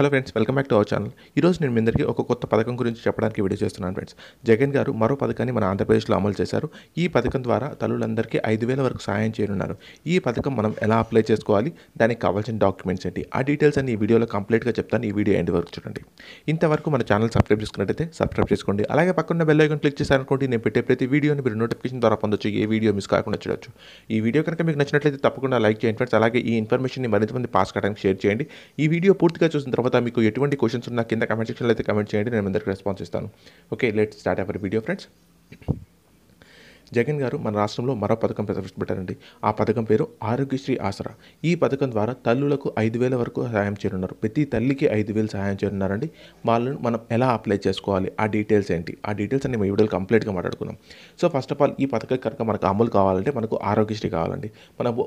hello friends welcome back to our channel ఈరోజు నేను మీ అందరికీ ఒక కొత్త పథకం గురించి చెప్పడానికి వీడియో చేస్తున్నాను ఫ్రెండ్స్ జగన్ గారు మరో పథకాన్ని మన ఆంధ్రప్రదేశ్లో అమలు చేశారు ఈ పథకం ద్వారా తల్లులందరికీ ఐదు వేల వరకు సాయం చేయనున్నారు ఈ పథకం మనం ఎలా అప్లై చేసుకోవాలి దానికి కావాల్సిన డాక్యుమెంట్స్ ఏంటి ఆ డీటెయిల్స్ అన్ని ఈ వీడియోలో కంప్లీట్గా చెప్తాను ఈ వీడియో ఎండ్ వరకు చూడండి ఇంతవరకు మన ఛానల్ సబ్స్క్రైబ్ చేసుకున్నట్టయితే సబ్స్క్రైబ్ చేసుకోండి అలాగే పక్కన బెల్ ఐకాన్ క్లిక్ చేశారనుకోండి నేను పెట్టే ప్రతి వీడియోని మీరు నోటిఫికేషన్ ద్వారా పొందొచ్చు ఏ వీడియో మిస్ కాకుండా చూడొచ్చు ఈ వీడియో కనుక మీకు నచ్చినట్లయితే తప్పకుండా లైక్ చేయండి ఫ్రెండ్స్ అలాగే ఈ ఇన్ఫర్మేషన్ని మరింత మంది పాస్ కావడానికి షేర్ చేయండి ఈ వీడియో పూర్తిగా చూసిన తర్వాత తర్వాత మీకు ఎటువంటి క్వశ్చన్స్ ఉన్నా కింద కమెంట్ సెక్షన్లో అయితే కమెంట్ చేయండి నేను అందరికీ రెస్పాన్స్ ఇస్తాను okay let start our video friends Jagan గారు మన రాష్ట్రంలో మరో పథకం ప్రవేశపెట్టారండి ఆ పథకం పేరు ఆరోగ్యశ్రీ ఆసరా ఈ పథకం ద్వారా తల్లులకు ఐదు వేల వరకు సహాయం చేరున్నారు ప్రతి తల్లికి ఐదు వేలు సహాయం చేరున్నారండి వాళ్ళను మనం ఎలా అప్లై చేసుకోవాలి ఆ డీటెయిల్స్ ఏంటి ఆ డీటెయిల్స్ అన్ని మేము వీడియోలు కంప్లీట్గా మాట్లాడుకున్నాం సో ఫస్ట్ ఆఫ్ ఆల్ ఈ పథకం కనుక మనకు అమలు కావాలంటే మనకు ఆరోగ్యశ్రీ కావాలండి మనకు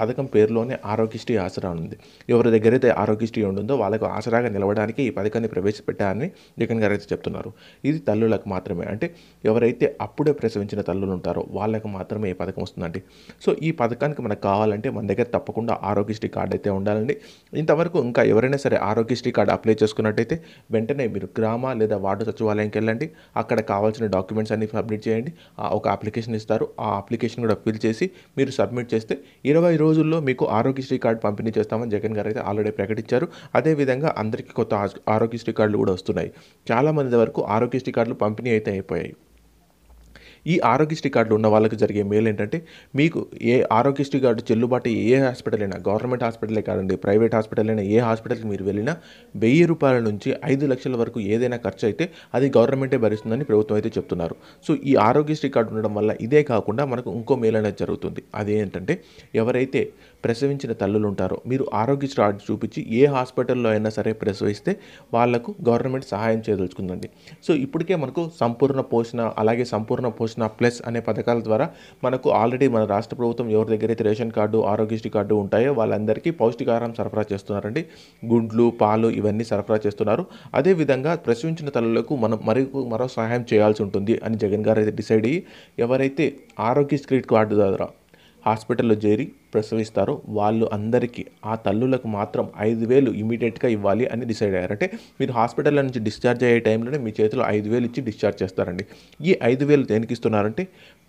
పథకం పేరులోనే ఆరోగ్యశ్రీ ఆసరా ఉంది ఎవరి దగ్గరైతే ఆరోగ్యశ్రీ ఉంటుందో వాళ్ళకు ఆసరాగా నిలవడానికి ఈ పథకాన్ని ప్రవేశపెట్టారని జగన్ గారు అయితే చెప్తున్నారు ఇది తల్లులకు మాత్రమే అంటే ఎవరైతే అప్పుడే ప్రసవించిన తల్లులు ఉంటారో వాళ్ళకు మాత్రమే ఈ పథకం వస్తుందండి సో ఈ పథకానికి మనకు కావాలంటే మన దగ్గర తప్పకుండా ఆరోగ్యశ్రీ కార్డు అయితే ఉండాలండి ఇంతవరకు ఇంకా ఎవరైనా సరే ఆరోగ్యశ్రీ కార్డు అప్లై చేసుకున్నట్టయితే వెంటనే మీరు గ్రామ లేదా వార్డు సచివాలయంకి వెళ్ళండి అక్కడ కావాల్సిన డాక్యుమెంట్స్ అన్ని సబ్మిట్ చేయండి ఒక అప్లికేషన్ ఇస్తారు ఆ అప్లికేషన్ కూడా ఫిల్ చేసి మీరు సబ్మిట్ చేస్తే ఇరవై రోజుల్లో మీకు ఆరోగ్యశ్రీ కార్డు పంపిణీ చేస్తామని జగన్ గారు అయితే ఆల్రెడీ ప్రకటించారు అదేవిధంగా అందరికీ కొత్త ఆరోగ్యశ్రీ కార్డులు కూడా వస్తున్నాయి చాలామంది వరకు ఆరోగ్యశ్రీ కార్డులు పంపిణీ అయితే అయిపోయాయి ఈ ఆరోగ్యశ్రీ కార్డులు ఉన్న వాళ్ళకి జరిగే మేలు ఏంటంటే మీకు ఏ ఆరోగ్యశ్రీ కార్డు చెల్లుబాటు ఏ హాస్పిటల్ అయినా గవర్నమెంట్ హాస్పిటలే కాదండి ప్రైవేట్ హాస్పిటల్ అయినా ఏ హాస్పిటల్కి మీరు వెళ్ళినా వెయ్యి రూపాయల నుంచి ఐదు లక్షల వరకు ఏదైనా ఖర్చు అయితే అది గవర్నమెంటే భరిస్తుందని ప్రభుత్వం అయితే చెప్తున్నారు సో ఈ ఆరోగ్యశ్రీ కార్డు ఉండడం వల్ల ఇదే కాకుండా మనకు ఇంకో మేలు అనేది జరుగుతుంది అదేంటంటే ఎవరైతే ప్రసవించిన తల్లులు ఉంటారో మీరు ఆరోగ్యశ్రీ కార్డు చూపించి ఏ హాస్పిటల్లో అయినా సరే ప్రసవిస్తే వాళ్ళకు గవర్నమెంట్ సహాయం చేయదలుచుకుందండి సో ఇప్పటికే మనకు సంపూర్ణ పోషణ అలాగే సంపూర్ణ పోషణ ప్లస్ నా ప్లస్ అనే పథకాల ద్వారా మనకు ఆల్రెడీ మన రాష్ట్ర ప్రభుత్వం ఎవరి అయితే రేషన్ కార్డు ఆరోగ్యశ్రీ కార్డు ఉంటాయో వాళ్ళందరికీ పౌష్టికాహారం సరఫరా చేస్తున్నారండి గుండ్లు పాలు ఇవన్నీ సరఫరా చేస్తున్నారు అదేవిధంగా ప్రసవించిన తల్లులకు మనం మరి మరో సహాయం చేయాల్సి ఉంటుంది అని జగన్ గారు అయితే డిసైడ్ అయ్యి ఎవరైతే ఆరోగ్య స్క్రీట్ కార్డు ద్వారా హాస్పిటల్లో చేరి ప్రసవిస్తారో వాళ్ళు అందరికీ ఆ తల్లులకు మాత్రం ఐదు వేలు ఇమీడియట్గా ఇవ్వాలి అని డిసైడ్ అయ్యారు అంటే మీరు హాస్పిటల్ నుంచి డిశ్చార్జ్ అయ్యే టైంలోనే మీ చేతిలో ఐదు వేలు ఇచ్చి డిశ్చార్జ్ చేస్తారండి ఈ ఐదు వేలు దేనికి ఇస్తున్నారంటే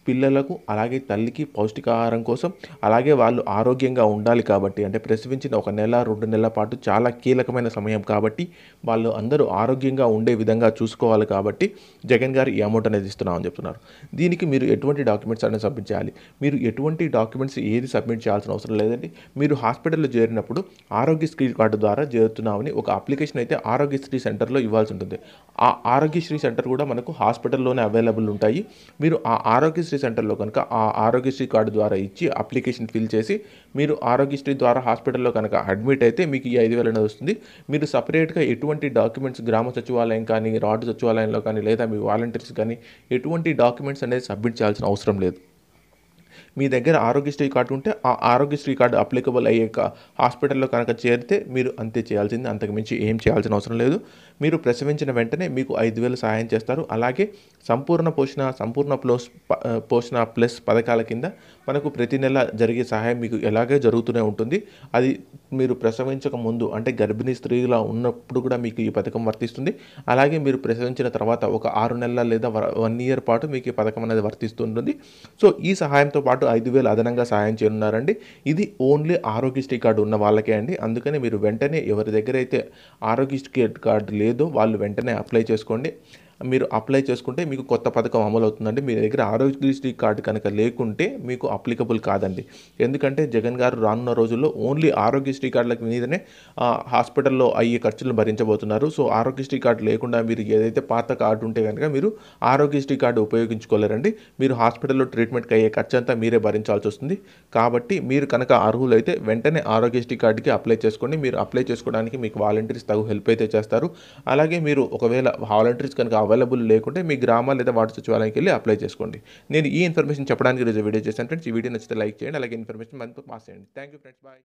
పిల్లలకు అలాగే తల్లికి పౌష్టికాహారం కోసం అలాగే వాళ్ళు ఆరోగ్యంగా ఉండాలి కాబట్టి అంటే ప్రసవించిన ఒక నెల రెండు నెలల పాటు చాలా కీలకమైన సమయం కాబట్టి వాళ్ళు అందరూ ఆరోగ్యంగా ఉండే విధంగా చూసుకోవాలి కాబట్టి జగన్ గారు ఈ అమౌంట్ అనేది ఇస్తున్నామని చెప్తున్నారు దీనికి మీరు ఎటువంటి డాక్యుమెంట్స్ అనేది సబ్మిట్ చేయాలి మీరు ఎటువంటి డాక్యుమెంట్స్ ఏది సబ్మిట్ చేయాల్సిన అవసరం లేదండి మీరు హాస్పిటల్లో చేరినప్పుడు ఆరోగ్యశ్రీ కార్డు ద్వారా చేరుతున్నామని ఒక అప్లికేషన్ అయితే ఆరోగ్యశ్రీ సెంటర్లో ఇవ్వాల్సి ఉంటుంది ఆ ఆరోగ్యశ్రీ సెంటర్ కూడా మనకు హాస్పిటల్లోనే అవైలబుల్ ఉంటాయి మీరు ఆ ఆరోగ్యశ్రీ ఆరోగ్యశ్రీ సెంటర్లో కనుక ఆ ఆరోగ్యశ్రీ కార్డు ద్వారా ఇచ్చి అప్లికేషన్ ఫిల్ చేసి మీరు ఆరోగ్యశ్రీ ద్వారా హాస్పిటల్లో కనుక అడ్మిట్ అయితే మీకు ఈ ఐదు వేల వస్తుంది మీరు సపరేట్గా ఎటువంటి డాక్యుమెంట్స్ గ్రామ సచివాలయం కానీ రాడ్ సచివాలయంలో కానీ లేదా మీ వాలంటీర్స్ కానీ ఎటువంటి డాక్యుమెంట్స్ అనేది సబ్మిట్ చేయాల్సిన అవసరం లేదు మీ దగ్గర ఆరోగ్యశ్రీ కార్డు ఉంటే ఆ ఆరోగ్యశ్రీ కార్డు అప్లికబుల్ అయ్యాక హాస్పిటల్లో కనుక చేరితే మీరు అంతే చేయాల్సింది అంతకుమించి ఏం చేయాల్సిన అవసరం లేదు మీరు ప్రసవించిన వెంటనే మీకు ఐదు వేలు సహాయం చేస్తారు అలాగే సంపూర్ణ పోషణ సంపూర్ణ ప్లస్ పోషణ ప్లస్ పథకాల కింద మనకు ప్రతి నెల జరిగే సహాయం మీకు ఎలాగే జరుగుతూనే ఉంటుంది అది మీరు ప్రసవించక ముందు అంటే గర్భిణీ స్త్రీలా ఉన్నప్పుడు కూడా మీకు ఈ పథకం వర్తిస్తుంది అలాగే మీరు ప్రసవించిన తర్వాత ఒక ఆరు నెలల లేదా వన్ ఇయర్ పాటు మీకు ఈ పథకం అనేది వర్తిస్తుంటుంది సో ఈ సహాయంతో పాటు ఐదు వేలు అదనంగా సహాయం చేయనున్నారండి ఇది ఓన్లీ ఆరోగ్యశ్రీ కార్డు ఉన్న వాళ్ళకే అండి అందుకని మీరు వెంటనే ఎవరి దగ్గర అయితే ఆరోగ్యశ్రీ కార్డు లేదో వాళ్ళు వెంటనే అప్లై చేసుకోండి మీరు అప్లై చేసుకుంటే మీకు కొత్త పథకం అమలు అవుతుందండి మీ దగ్గర ఆరోగ్యశ్రీ కార్డు కనుక లేకుంటే మీకు అప్లికబుల్ కాదండి ఎందుకంటే జగన్ గారు రానున్న రోజుల్లో ఓన్లీ ఆరోగ్యశ్రీ కార్డులకు మీదనే హాస్పిటల్లో అయ్యే ఖర్చులను భరించబోతున్నారు సో ఆరోగ్యశ్రీ కార్డు లేకుండా మీరు ఏదైతే పాత కార్డు ఉంటే కనుక మీరు ఆరోగ్యశ్రీ కార్డు ఉపయోగించుకోలేరండి మీరు హాస్పిటల్లో ట్రీట్మెంట్కి అయ్యే ఖర్చు అంతా మీరే భరించాల్సి వస్తుంది కాబట్టి మీరు కనుక అర్హులైతే వెంటనే ఆరోగ్యశ్రీ కార్డుకి అప్లై చేసుకోండి మీరు అప్లై చేసుకోవడానికి మీకు వాలంటీర్స్ తగు హెల్ప్ అయితే చేస్తారు అలాగే మీరు ఒకవేళ వాలంటీర్స్ కనుక అవైలబుల్ లేకుంటే మీ గ్రామ లేదా వార్డు సచివాలయానికి వెళ్ళి అప్లై చేసుకోండి నేను ఈ ఇన్ఫర్మేషన్ చెప్పడానికి రోజు వీడియో చేశాను ఫ్రెండ్స్ ఈ వీడియో నచ్చితే లైక్ చేయండి అలాగే ఇన్ఫర్మేషన్ మనతో పాస్ చేయండి థ్యాంక్ యూ ఫ్రెండ్స్ బాయ్